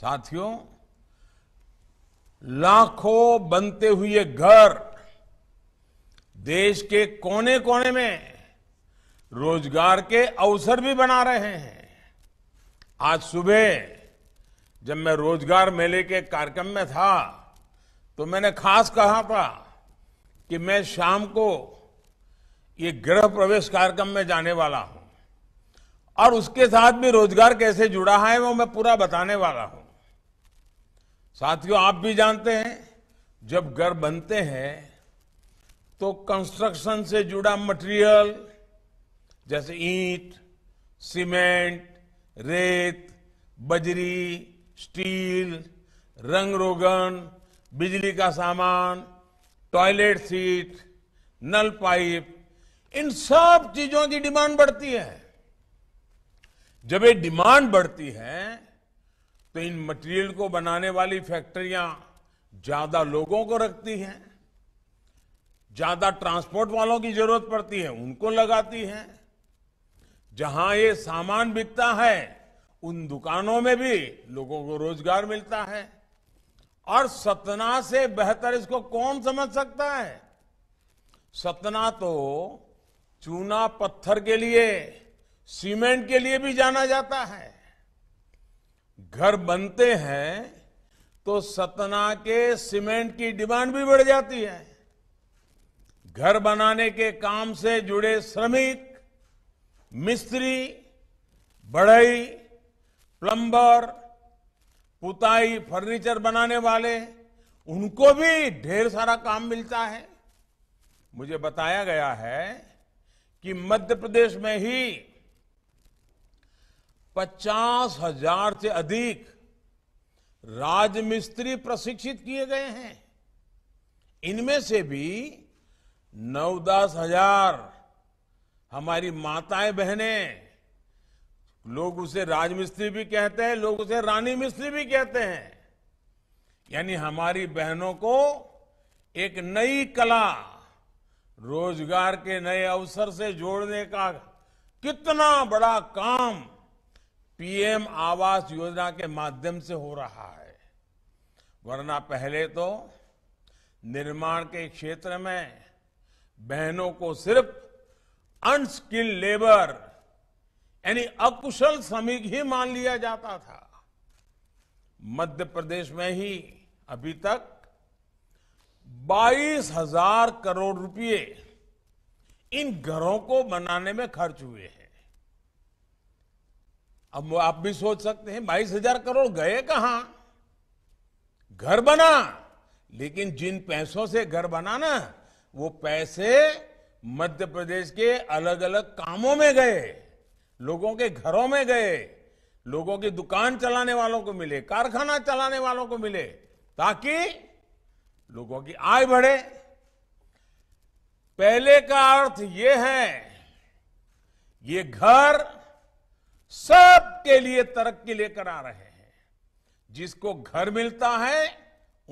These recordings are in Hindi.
साथियों लाखों बनते हुए घर देश के कोने कोने में रोजगार के अवसर भी बना रहे हैं आज सुबह जब मैं रोजगार मेले के कार्यक्रम में था तो मैंने खास कहा था कि मैं शाम को ये गृह प्रवेश कार्यक्रम में जाने वाला हूं और उसके साथ भी रोजगार कैसे जुड़ा है वो मैं पूरा बताने वाला हूं साथियों आप भी जानते हैं जब घर बनते हैं तो कंस्ट्रक्शन से जुड़ा मटेरियल जैसे ईंट सीमेंट रेत बजरी स्टील रंग रोगन बिजली का सामान टॉयलेट सीट नल पाइप इन सब चीजों की डिमांड बढ़ती है जब ये डिमांड बढ़ती है तो इन मटेरियल को बनाने वाली फैक्ट्रियां ज्यादा लोगों को रखती हैं ज्यादा ट्रांसपोर्ट वालों की जरूरत पड़ती है उनको लगाती हैं जहां ये सामान बिकता है उन दुकानों में भी लोगों को रोजगार मिलता है और सतना से बेहतर इसको कौन समझ सकता है सतना तो चूना पत्थर के लिए सीमेंट के लिए भी जाना जाता है घर बनते हैं तो सतना के सीमेंट की डिमांड भी बढ़ जाती है घर बनाने के काम से जुड़े श्रमिक मिस्त्री बढ़ई प्लम्बर पुताई फर्नीचर बनाने वाले उनको भी ढेर सारा काम मिलता है मुझे बताया गया है कि मध्य प्रदेश में ही पचास हजार से अधिक राजमिस्त्री प्रशिक्षित किए गए हैं इनमें से भी नौ दस हजार हमारी माताएं बहनें लोग उसे राजमिस्त्री भी कहते हैं लोग उसे रानी मिस्त्री भी कहते हैं यानी हमारी बहनों को एक नई कला रोजगार के नए अवसर से जोड़ने का कितना बड़ा काम पीएम आवास योजना के माध्यम से हो रहा है वरना पहले तो निर्माण के क्षेत्र में बहनों को सिर्फ अनस्किल्ड लेबर यानी अकुशल श्रमिक ही मान लिया जाता था मध्य प्रदेश में ही अभी तक बाईस हजार करोड़ रुपए इन घरों को बनाने में खर्च हुए हैं अब आप भी सोच सकते हैं बाईस हजार करोड़ गए कहां घर बना लेकिन जिन पैसों से घर बना ना वो पैसे मध्य प्रदेश के अलग अलग कामों में गए लोगों के घरों में गए लोगों की दुकान चलाने वालों को मिले कारखाना चलाने वालों को मिले ताकि लोगों की आय बढ़े पहले का अर्थ ये है ये घर सबके लिए तरक्की लेकर आ रहे हैं जिसको घर मिलता है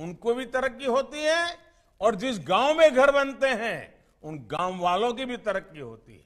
उनको भी तरक्की होती है और जिस गांव में घर बनते हैं उन गांव वालों की भी तरक्की होती है